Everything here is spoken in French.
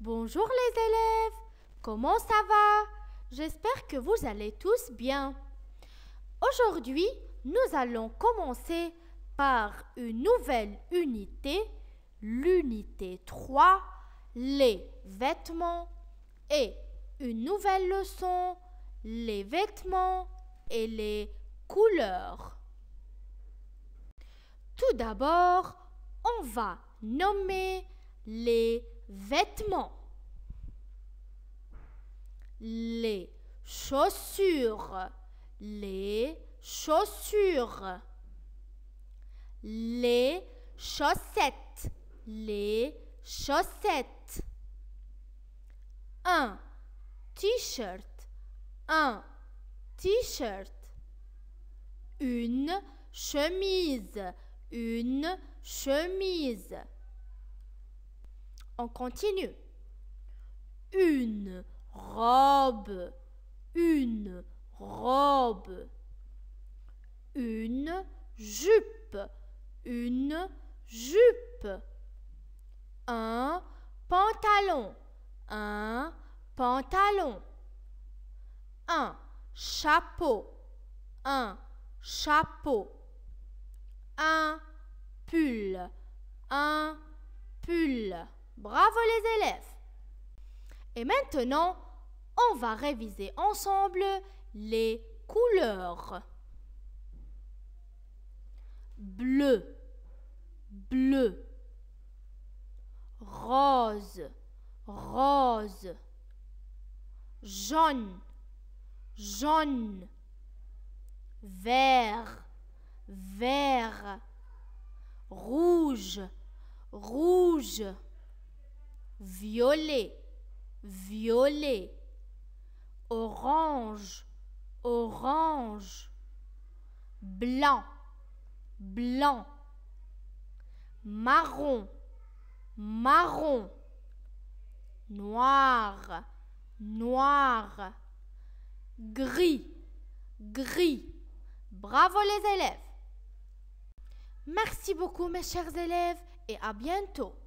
Bonjour les élèves, comment ça va J'espère que vous allez tous bien. Aujourd'hui, nous allons commencer par une nouvelle unité, l'unité 3, les vêtements, et une nouvelle leçon, les vêtements et les couleurs. Tout d'abord, on va nommer les vêtements, les chaussures, les chaussures, les chaussettes, les chaussettes, un t-shirt, un t-shirt, une chemise, une chemise. On continue. Une robe, une robe. Une jupe, une jupe. Un pantalon, un pantalon. Un chapeau, un chapeau. Un pull, un pull. Bravo les élèves Et maintenant, on va réviser ensemble les couleurs. Bleu, bleu. Rose, rose. Jaune, jaune. Vert, vert. Rouge, rouge violet, violet, orange, orange, blanc, blanc, marron, marron, noir, noir, gris, gris. Bravo les élèves. Merci beaucoup mes chers élèves et à bientôt.